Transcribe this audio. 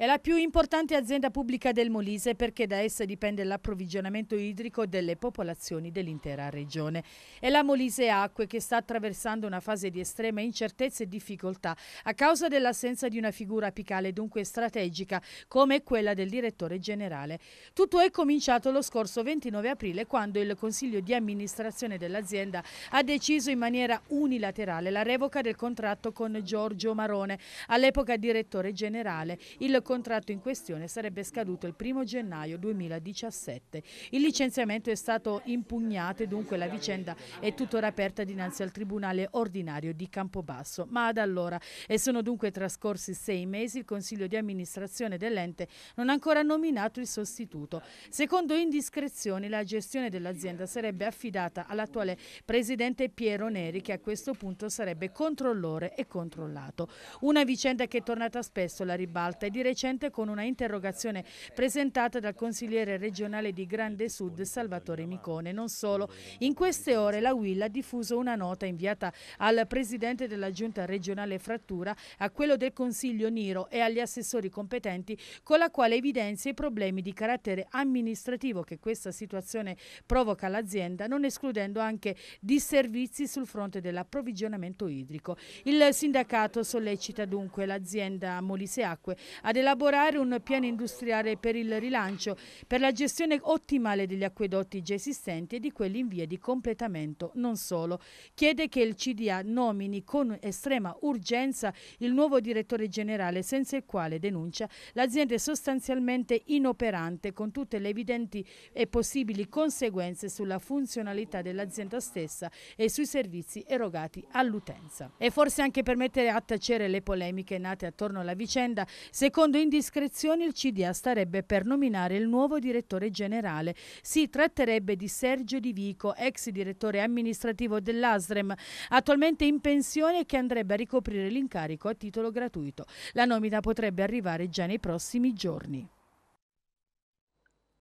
È la più importante azienda pubblica del Molise perché da essa dipende l'approvvigionamento idrico delle popolazioni dell'intera regione. È la Molise Acque che sta attraversando una fase di estrema incertezza e difficoltà a causa dell'assenza di una figura apicale dunque strategica come quella del direttore generale. Tutto è cominciato lo scorso 29 aprile quando il Consiglio di amministrazione dell'azienda ha deciso in maniera unilaterale la revoca del contratto con Giorgio Marone, all'epoca direttore generale. Il contratto in questione sarebbe scaduto il 1 gennaio 2017. Il licenziamento è stato impugnato e dunque la vicenda è tuttora aperta dinanzi al Tribunale ordinario di Campobasso. Ma ad allora, e sono dunque trascorsi sei mesi, il Consiglio di amministrazione dell'ente non ha ancora nominato il sostituto. Secondo indiscrezioni la gestione dell'azienda sarebbe affidata all'attuale presidente Piero Neri che a questo punto sarebbe controllore e controllato. Una vicenda che è tornata spesso alla ribalta e di recente recente con una interrogazione presentata dal consigliere regionale di Grande Sud Salvatore Micone. Non solo, in queste ore la UIL ha diffuso una nota inviata al presidente della giunta regionale Frattura, a quello del consiglio Niro e agli assessori competenti con la quale evidenzia i problemi di carattere amministrativo che questa situazione provoca all'azienda, non escludendo anche disservizi sul fronte dell'approvvigionamento idrico. Il sindacato sollecita dunque l'azienda Molise Acque ad elaborare elaborare un piano industriale per il rilancio, per la gestione ottimale degli acquedotti già esistenti e di quelli in via di completamento, non solo. Chiede che il CDA nomini con estrema urgenza il nuovo direttore generale, senza il quale, denuncia, l'azienda è sostanzialmente inoperante con tutte le evidenti e possibili conseguenze sulla funzionalità dell'azienda stessa e sui servizi erogati all'utenza. E forse anche per mettere a tacere le polemiche nate attorno alla vicenda, secondo Secondo indiscrezioni il CDA starebbe per nominare il nuovo direttore generale. Si tratterebbe di Sergio Di Vico, ex direttore amministrativo dell'ASREM, attualmente in pensione che andrebbe a ricoprire l'incarico a titolo gratuito. La nomina potrebbe arrivare già nei prossimi giorni.